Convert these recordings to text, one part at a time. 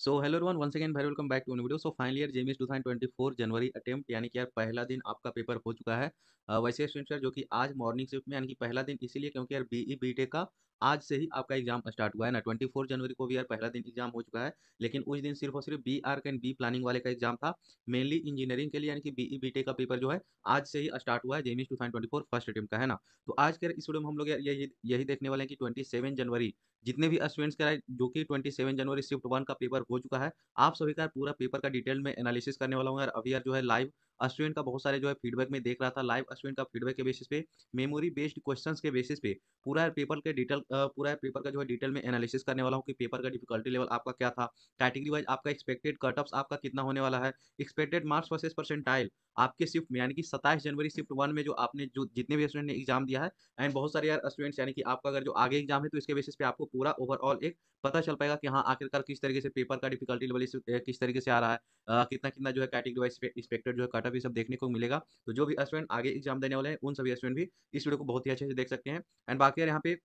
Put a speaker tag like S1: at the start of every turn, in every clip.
S1: सो hello one one second भाई welcome back to video so final year JEE Mains two thousand twenty four January attempt यानी कि यार पहला दिन आपका पेपर हो चुका है वैसे स्टूडेंट्स यार जो कि आज मॉर्निंग शिफ्ट में यानी कि पहला दिन इसीलिए क्योंकि यार बी बीटेक e, का आज से ही आपका एग्जाम स्टार्ट हुआ है ना ट्वेंटी फोर जनवरी को भी यार पहला दिन एग्जाम हो चुका है लेकिन उस दिन सिर्फ और सिर्फ B R and B planning वाले का एग्जाम था मेनली इंजीनियरिंग के लिए यानी कि बी बीटेक e, का पेपर जो है आज से ही स्टार्ट हुआ है JEE Mains two thousand twenty four first attempt का है ना तो आज के इस वीडियो में हम लोग यार यही यही देखने वाले हैं कि ट्वेंटी सेवन जनवरी जितने भी स्टूडेंट्स का जो कि 27 जनवरी शिफ्ट वन का पेपर हो चुका है आप सभी का पूरा पेपर का डिटेल में एनालिसिस करने वाला हूँ और अभी यार जो है लाइव स्टूडेंट का बहुत सारे जो है फीडबैक में देख रहा था लाइव स्टूडेंट का फीडबैक के बेसिस पे मेमोरी बेस्ड क्वेश्चन के बेसिस पे पूरा पेपर के डिटेल पूरा पेपर का जो है डिटेल में एनालिसिस करने वाला हूँ कि पेपर का डिफिकल्टी लेवल आपका क्या था कैटेगरी वाइज आपका एक्सपेक्टेड कटअप आपका कितना होने वाला है एक्सपेक्टेड मार्क्स वर्सेज परसेंटाइल आपके शिफ्ट यानी कि सत्ताईस जनवरी शिफ्ट वन में जो आपने जो जितने भी स्टूडेंट ने एग्जाम दिया है एंड बहुत सारे यार स्टूडेंट्स यानी कि आपका अगर जो आगे एग्जाम है तो इसके बेसिस पे आपको पूरा ओवरऑल एक पता चल पाएगा कि हाँ आखिरकार किस तरीके से पेपर का डिफिकल्टी लेवल किस तरीके से आ रहा है कितना कितना जो है कैटेगरी वाइज इंस्पेक्टर जो है कटअप ये सब देखने को मिलेगा तो जो भी स्टूडेंट आगे एग्जाम देने वाले हैं उन सभी स्टूडेंट भी इस वीडियो को बहुत ही अच्छे से देख सकते हैं एंड बाकी यहाँ पे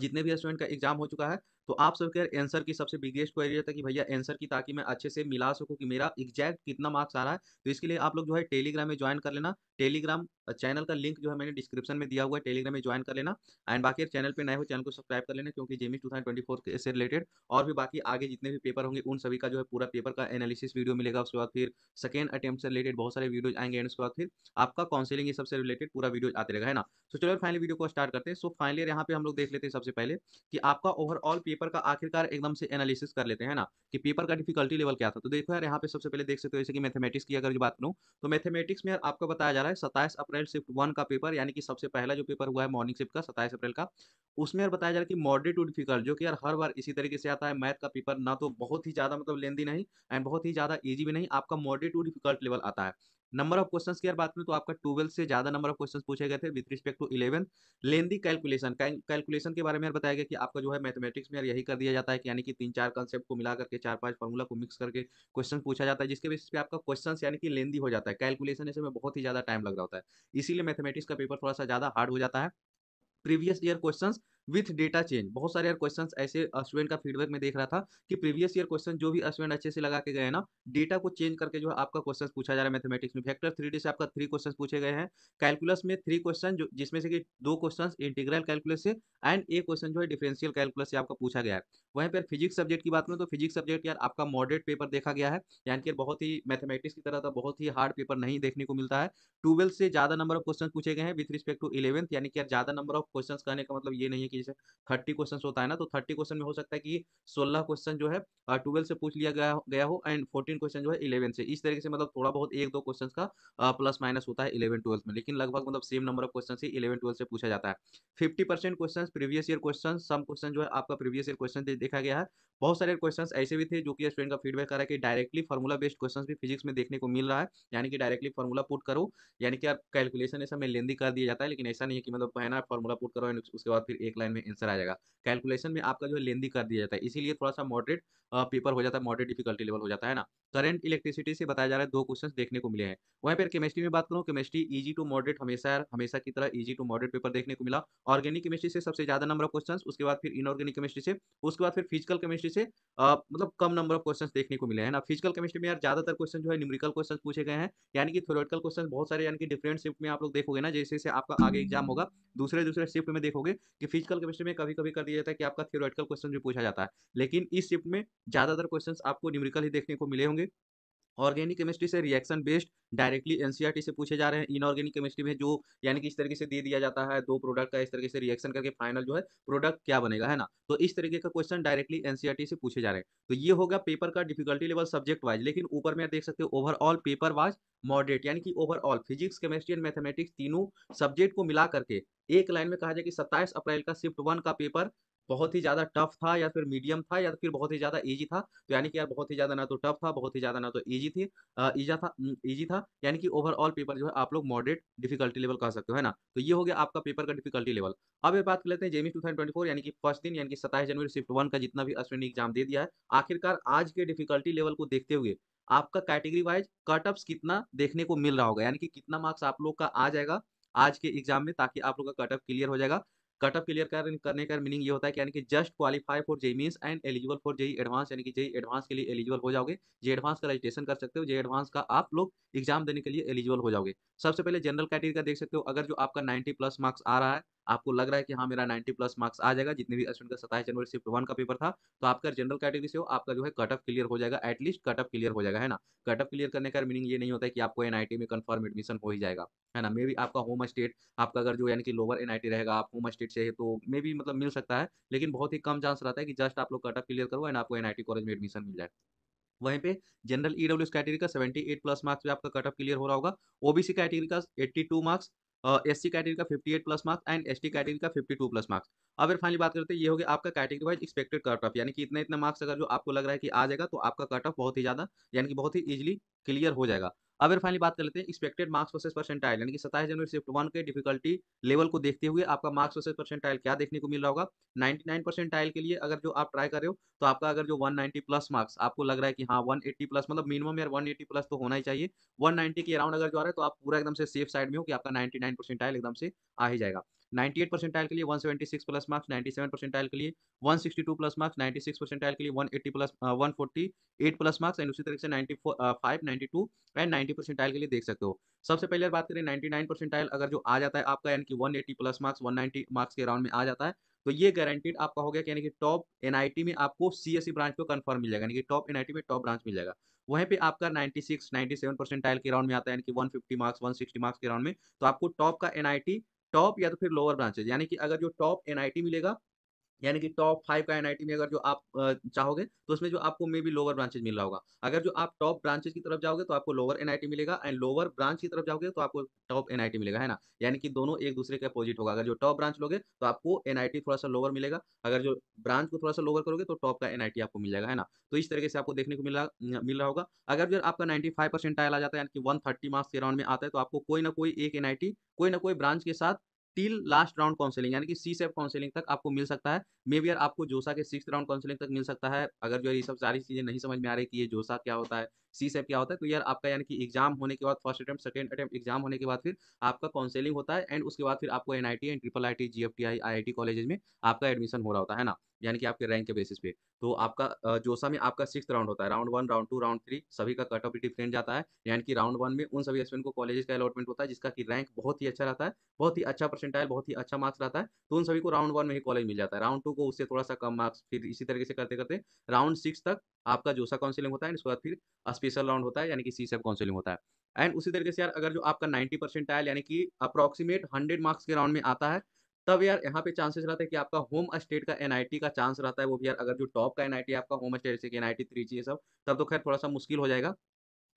S1: जितने भी स्टूडेंट का एग्जाम हो चुका है तो आप सबके यार की सबसे बिगेस्ट क्वेरी रहता है कि भैया एंसर की ताकि मैं अच्छे से मिला सकूँ कि मेरा एग्जैक्ट कितना मार्क्स आ रहा है तो इसके लिए आप लोग जो है टेलीग्राम में ज्वाइन कर लेना टेलीग्राम चैनल का लिंक जो है मैंने डिस्क्रिप्शन में दिया हुआ है टेलीग्राम में ज्वाइन कर लेना एंड बाकी चैनल पर नए हो चैनल को सब्सक्राइब कर लेना क्योंकि जेमी टू से रिलेटेड और भी बाकी आगे जितने भी पेपर होंगे उन सभी का जो है पूरा पेपर का एनालिसिस वीडियो मिलेगा उसके बाद फिर सेकेंड अटैम्प्ट से रिलेटेड बहुत सारे वीडियो आएंगे एंड उसके बाद फिर आपका काउंसिलिंग ये सबसे रिलेटेड पूरा वीडियो आते रहेगा है ना तो चलो फाइनली वीडियो को स्टार्ट करते हैं सो फाइनली यहाँ पे हम लोग देख लेते हैं सबसे पहले कि आपका ओवरऑल पेपर पेपर का आखिरकार एकदम से एनालिसिस कर लेते हैं ना कि पेपर का डिफिकल्टी लेवल क्या था तो देखो यार यहाँ पे सबसे पहले देख सकते हो जैसे कि मैथमेटिक्स की अगर बात करूँ तो मैथमेटिक्स में आपको बताया जा रहा है सताइस अप्रैल शिफ्ट वन का पेपर यानी कि सबसे पहला जो पेपर हुआ है मॉर्निंग शिफ्ट का सताइस अप्रैल का उसमें यार बताया जा रहा है कि मॉडरेट टू डिफिकल्ट जो कि यार हर बार इसी तरीके से आता है मैथ का पेपर ना तो बहुत ही ज़्यादा मतलब लेंदी नहीं एंड बहुत ही ज़्यादा ईजी भी नहीं आपका मॉडरेट टू डिफिकल्ट लेवल आता है नंबर ऑफ क्वेश्चन की बात में तो आपका ट्वेल्थ से ज्यादा नंबर ऑफ क्वेश्चन पूछे गए थे with respect to eleven lengthy calculation calculation के बारे में यार बताया गया कि आपका जो है मैथमेटिक्स में यार यही कर दिया जाता है कि यानी कि तीन चार कंसेप्ट को मिला करके चार पांच फॉर्मूला को मिक्स करके क्वेश्चन पूछा जाता है जिसके बेसिस पे आपका क्वेश्चन यानी कि लेंदी हो जाता है कैलकुलेशन ऐसे में बहुत ही ज्यादा टाइम लग रहा होता है इसीलिए मैथमेटिक्स का पेपर थोड़ा सा ज्यादा हार्ड हो जाता है previous year question with data change बहुत सारे यार क्वेश्चन ऐसे स्टूडेंट का फीडबैक में देख रहा था कि प्रीवियस ईयर क्वेश्चन जो भी स्टूडेंट अच्छे से लगा के गए ना डेटा को चेंज करके जो है आपका क्वेश्चन पूछा जा रहा है मैथमेटिक्स में फैक्टर थ्री से आपका थ्री क्वेश्चन पूछे गए हैं कैलकुलस में थ्री क्वेश्चन जो जिसमें से कि दो क्वेश्चन इंटीग्रल कैलकुलस से एंड एक क्वेश्चन जो है डिफरेंशियल कैलकुलस से आपका पूछा गया है वहीं पर फिजिक्स सब्जेक्ट की बात करें तो फिजिक्स सब्जेक्ट यार आपका मॉडरेट पेपर देखा गया है यानी कि बहुत ही मैथमेटिक्स की तरह था बहुत ही हार्ड पेपर नहीं देखने को मिलता है ट्वेल्थ से ज्यादा नंबर ऑफ क्वेश्चन पूछे गए हैं विथ रिस्पेक्ट टू इलेवंथ यानी कि यार ज्यादा नंबर ऑफ क्वेश्चन कहने का मतलब ये नहीं है कि चीज है थर्टी क्वेश्चन होता है ना तो थर्टी क्वेश्चन में हो सकता है कि सोलह क्वेश्चन जो है ट्वेल्व से पूछ लिया गया गया हो एंड फोर्टीन क्वेश्चन जो है इलेवन से इस तरीके से मतलब थोड़ा बहुत एक दो क्वेश्चन का प्लस माइनस होता है इलेवन ट्वेल्थ में लेकिन लगभग मतलब सेम नंबर ऑफ क्वेश्चन ही इलेवन ट्वेल्थ से पूछा जाता है fifty percent question previous year question some question जो है आपका प्रीवियस ईयर क्वेश्चन देखा गया है बहुत सारे क्वेश्चन ऐसे भी थे जो कि स्टूडेंट का फीडबैक करा कि डायरेक्टली फॉर्मूला बेस्ड क्वेश्चन भी फिजिक्स में देखने को मिल रहा है यानी कि डायरेक्टली फॉर्मूला पुट करो यानी कि आप कैलकुलेशन ऐसा में लेंदी कर दिया जाता है लेकिन ऐसा नहीं है कि मतलब पहना फॉर्मूला पुट करो एंड उसके बाद फिर एक लाइन लाइन में आंसर आ जाएगा कैलकुलेशन में आपका जो है लेंदी कर दिया जाता है इसीलिए थोड़ा सा मॉडरेट पेपर हो जाता है मॉडरेट डिफिकल्टी लेवल हो जाता है ना करंट इलेक्ट्रिसिटी से बताया जा रहा है दो क्वेश्चन देखने को मिले हैं वहीं पर केमिस्ट्री में बात करूँ केमिस्ट्री इजी टू मॉडरेट हमेशा हमेशा की तरह इजी टू मॉडरेट पेपर देखने को मिला ऑर्गेनिक केमिस्ट्री से सबसे ज्यादा नंबर ऑफ क्वेश्चन उसके बाद फिर इनऑर्गेनिक केमिस्ट्री से उसके बाद फिर फिजिकल केमिस्ट्री से मतलब कम नंबर ऑफ क्वेश्चन देखने को मिले हैं ना फिजिकल केमिस्ट्री में यार ज्यादातर क्वेश्चन जो है न्यूमरिकल क्वेश्चन पूछे गए हैं यानी कि थोरेटिकल क्वेश्चन बहुत सारे यानी कि डिफरेंट शिफ्ट में आप लोग देखोगे ना जैसे जैसे आपका आगे एग्जाम होगा दूसरे दूसरे शिफ्ट में देखोगे कि फिजिकल फिजिकल केमिस्ट्री में कभी कभी कर दिया जाता है कि आपका थियोरेटिकल क्वेश्चन भी पूछा जाता है लेकिन इस शिफ्ट में ज़्यादातर क्वेश्चन आपको न्यूमरिकल ही देखने को मिले होंगे ऑर्गेनिक केमिस्ट्री से रिएक्शन बेस्ड डायरेक्टली एनसीईआरटी से पूछे जा रहे हैं इनऑर्गेनिक केमिस्ट्री में जो यानी कि इस तरीके से दे दिया जाता है दो प्रोडक्ट का इस तरीके से रिएक्शन करके फाइनल जो है प्रोडक्ट क्या बनेगा है ना तो इस तरीके का क्वेश्चन डायरेक्टली एनसीईआरटी से पूछे जा रहे हैं तो ये होगा पेपर का डिफिकल्टी लेवल सब्जेक्ट वाइज लेकिन ऊपर में देख सकते हो ओवरऑल पेपर वाइज मॉडरेट यानी कि overall physics chemistry and mathematics तीनों सब्जेक्ट को मिला करके एक लाइन में कहा जाए कि सत्ताईस अप्रैल का शिफ्ट वन का पेपर बहुत ही ज़्यादा टफ था या फिर मीडियम था या फिर बहुत ही ज़्यादा ईजी था तो यानी कि यार बहुत ही ज़्यादा ना तो टफ था बहुत ही ज़्यादा ना तो ईजी थी ईजा था ईजी था यानी कि ओवरऑल पेपर जो है आप लोग मॉडरेट डिफिकल्टी लेवल कह सकते हो है ना तो ये हो गया आपका पेपर का डिफिकल्टी लेवल अब ये बात कर लेते हैं जेमी टू e यानी कि फर्स्ट दिन यानी कि सत्ताईस जनवरी शिफ्ट वन का जितना भी अश्विन एग्जाम दे दिया है आखिरकार आज के डिफिकल्टी लेवल को देखते हुए आपका कैटेगरी वाइज कटअप्स कितना देखने को मिल रहा होगा यानी कि कितना मार्क्स आप लोग का आ जाएगा आज के एग्जाम में ताकि आप लोग का कटअप क्लियर हो जाएगा कट ऑफ क्लियर कर, करने का मीनिंग ये होता है कि यानी कि just qualify for JEE Mains and eligible for JEE advance यानी कि जेई एडवांस के लिए एलिजिबल हो जाओगे जे एडवांस का रजिस्ट्रेशन कर सकते हो जे एडवांस का आप लोग एग्जाम देने के लिए एलिजिबल हो जाओगे सबसे पहले जनरल कैटेगरी का देख सकते हो अगर जो आपका नाइन्टी प्लस मार्क्स आ रहा है आपको लग रहा है कि हाँ मेरा 90 प्लस मार्क्स आ जाएगा जितने भी स्टूडेंट का सताईस जनवरी शिफ्ट वन का पेपर था तो आपका जनरल कैटेगरी से हो आपका जो है कट ऑफ क्लियर हो जाएगा एटलीस्ट कट ऑफ क्लियर हो जाएगा है ना कट ऑफ क्लियर करने का मीनिंग ये नहीं होता है कि आपको एन में कन्फर्म एडमिशन हो ही जाएगा है ना मे बी आपका होम स्टेट आपका अगर जो यानी कि लोअर एन रहेगा आप होम स्टेट से है तो मे भी मतलब मिल सकता है लेकिन बहुत ही कम चांस रहता है कि जस्ट आप लोग कट ऑफ क्लियर करो एंड आपको एन कॉलेज में एडमिशन मिल जाए वहीं पे जनरल ईडब्ल्यूएस कैटेगरी का 78 प्लस मार्क्स पे आपका कट ऑफ क्लियर हो रहा होगा ओबीसी कैटेगरी का 82 मार्क्स एस सी कैटेगरी का fifty eight plus marks and S T category का फिफ्टी टू प्लस मार्क्स अगर फाइनली बात करते हैं ये गया आपका category wise expected cut off यानी कि इतने इतने मार्क्स अगर जो आपको लग रहा है कि आ जाएगा तो आपका कट ऑफ बहुत ही ज़्यादा यानी कि बहुत ही ईजिली क्लियर हो जाएगा अब फाइनली बात कर लेते हैं एक्सपेक्टेड मार्क्स वर्सेस परसेंटाइल यानी कि सत्ताईस जनवरी शिफ्ट वन के डिफिकल्टी लेवल को देखते हुए आपका मार्क्स वर्सेस परसेंटाइल क्या देखने को मिल रहा होगा नाइन्टी नाइन परसेंटाइल के लिए अगर जो आप ट्राई कर रहे हो तो आपका अगर जो वन नाइन्टी प्लस मार्क्स आपको लग रहा है कि हाँ वन एट्टी प्लस मतलब मिनिमम यार वन एट्टी प्लस तो होना ही चाहिए वन नाइनटी के अराउंड अगर जो आ रहा है तो आप पूरा एकदम से सेफ साइड में हो कि आपका नाइन्टी नाइन परसेंटाइल एकदम से आ ही जाएगा नाइन्टी एट परसेंटाइल के लिए one seventy six plus marks ninety seven percentile के लिए one sixty two plus marks ninety six percentile के लिए one eighty plus one forty eight plus marks and उसी तरीके से 94 five ninety two and ninety percentile के लिए देख सकते हो सबसे पहले बात करें नाइन्टी नाइन परसेंटाइल अगर जो आ जाता है आपका यानी कि one eighty plus marks one ninety marks के राउंड में आ जाता है तो ये गारंटीड आपका हो गया यानी कि टॉप एनआईटी में आपको सीएससी ब्रांच e को कंफर्म मिल जाएगा यानी कि टॉप एनआईटी में टॉप ब्रांच मिल जाएगा वहीं पे आपका 96, 97 परसेंटाइल के राउंड में आता है यानी कि 150 मार्क्स 160 मार्क्स के राउंड में तो आपको टॉप का एनआईटी टॉप या तो फिर लोअर ब्रांचेज यानी कि अगर जो टॉप एनआईटी मिलेगा यानी कि टॉप फाइव का एनआईटी में अगर जो आप चाहोगे तो उसमें जो आपको मे भी लोअर ब्रांचेज मिल रहा होगा अगर जो आप टॉप ब्रांचेज की तरफ जाओगे तो आपको लोअर एनआईटी मिलेगा एंड लोअर ब्रांच की तरफ जाओगे तो आपको टॉप एनआईटी मिलेगा है ना यानी कि दोनों एक दूसरे के अपोजिट होगा अगर जो टॉप ब्रांच लोगे तो आपको एनआईटी थोड़ा सा लोअर मिलेगा अगर जो ब्रांच को थोड़ा सा लोअर करोगे तो टॉप का एनआईटी आपको मिल जाएगा है ना तो इस तरीके से आपको देखने को मिला मिल रहा होगा अगर जो आपका नाइन्टी फाइव परसेंट आया जाता है यानी कि वन थर्टी मार्क्स के राउंड में आता है तो आपको कोई ना कोई एक एनआईटी कोई ना कोई ब्रांच के साथ टिल लास्ट राउंड काउंसिलिंग यानी कि सी सेफ काउंसिलिंग तक आपको मिल सकता है मे बी आपको जोसा के सिक्स राउंड काउंसिलिंग तक मिल सकता है अगर जो है ये सब सारी चीज़ें नहीं समझ में आ रही कि ये जोसा क्या होता है सी सेप क्या होता है तो यार आपका यानी कि एग्जाम होने के बाद first attempt second attempt exam होने के बाद फिर आपका काउंसिलिंग होता है एंड उसके बाद फिर आपको N and triple I T G F T I I I T में आपका एडमिशन हो रहा होता है ना यानी कि आपके रैंक के बेसिस पे तो आपका जोसा में आपका सिक्स राउंड होता है round one round two round three सभी का कट ऑफ डिफरेंट जाता है यानी कि राउंड वन में उन सभी स्टूडेंट को कॉलेज का अलॉटमेंट होता है जिसका कि रैंक बहुत ही अच्छा रहता है बहुत ही अच्छा परसेंटाइल बहुत ही अच्छा मार्क्स रहता है तो उन सभी को राउंड वन में ही कॉलेज मिल जाता है राउंड टू को उससे थोड़ा सा कम मार्क्स फिर इसी तरीके से करते करते राउंड सिक्स तक आपका जोसा काउंसिलिंग होता है उसके बाद फिर स्पेशल राउंड होता है यानी कि सी सेफ काउंसिलिंग होता है एंड उसी तरीके से यार अगर जो आपका नाइन्टी परसेंट आयल यानी कि अप्रॉक्सीमेट हंड्रेड मार्क्स के राउंड में आता है तब यार यहाँ पे चांसेस रहता है कि आपका होम स्टेट का एनआईटी का चांस रहता है वो भी यार अगर जो टॉप का एनआईटी आपका होम स्टेट से एन आई थ्री जी सब तब तो खैर थोड़ा सा मुश्किल हो जाएगा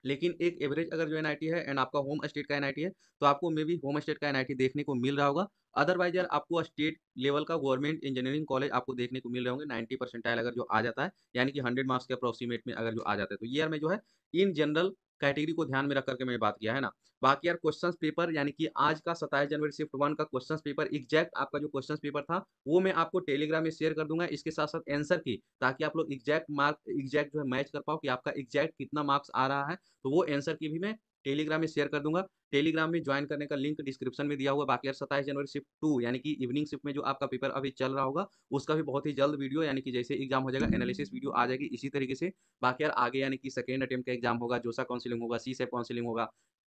S1: लेकिन एक एवरेज अगर जो एनआईटी है एंड आपका होम स्टेट का एनआईटी है तो आपको मे बी होम स्टेट का एनआईटी देखने को मिल रहा होगा अदरवाइज यार आपको स्टेट लेवल का गवर्नमेंट इंजीनियरिंग कॉलेज आपको देखने को मिल रहे होंगे नाइनटी परसेंटाइल अगर जो आ जाता है यानी कि हंड्रेड मार्क्स के अप्रोक्सीमेट में अगर जो आ जाता है तो ये यार मैं जो है इन जनरल कैटेगरी को ध्यान में रख करके मैंने बात किया है ना बाकी यार क्वेश्चन पेपर यानी कि आज का सत्ताईस जनवरी शिफ्ट वन का क्वेश्चन पेपर एग्जैक्ट आपका जो क्वेश्चन पेपर था वो मैं आपको टेलीग्राम में शेयर कर दूंगा इसके साथ साथ एंसर की ताकि आप लोग एग्जैक्ट मार्क एग्जैक्ट जो है मैच कर पाओ कि आपका एग्जैक्ट कितना मार्क्स आ रहा है तो वो एंसर की भी मैं टेलीग्राम में शेयर कर दूंगा टेलीग्राम में ज्वाइन करने का लिंक डिस्क्रिप्शन में दिया हुआ बाकी यार सत्ताईस जनवरी शिफ्ट टू यानी कि इवनिंग शिफ्ट में जो आपका पेपर अभी चल रहा होगा उसका भी बहुत ही जल्द वीडियो यानी कि जैसे एग्जाम हो जाएगा एनालिसिस वीडियो आ जाएगी इसी तरीके से बाकी यार आगे यानी कि सेकेंड अटेम्प्ट का एग्जाम होगा जोसा काउंसिलिंग होगा सी से काउंसिलिंग होगा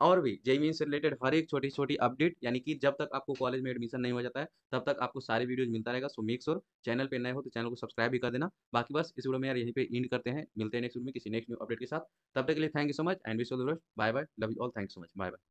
S1: और भी जेई मीन से रिलेटेड हर एक छोटी छोटी अपडेट यानी कि जब तक आपको कॉलेज में एडमिशन नहीं हो जाता है तब तक आपको सारे वीडियोज मिलता रहेगा सो मेक श्योर चैनल पे नए हो तो चैनल को सब्सक्राइब भी कर देना बाकी बस इस वीडियो में यार यहीं पे इंड करते हैं मिलते हैं नेक्स्ट वीडियो में किसी नेक्स्ट न्यू अपडेट के साथ तब तक के लिए thank you so much and wish so the bye bye love you all thank so much bye bye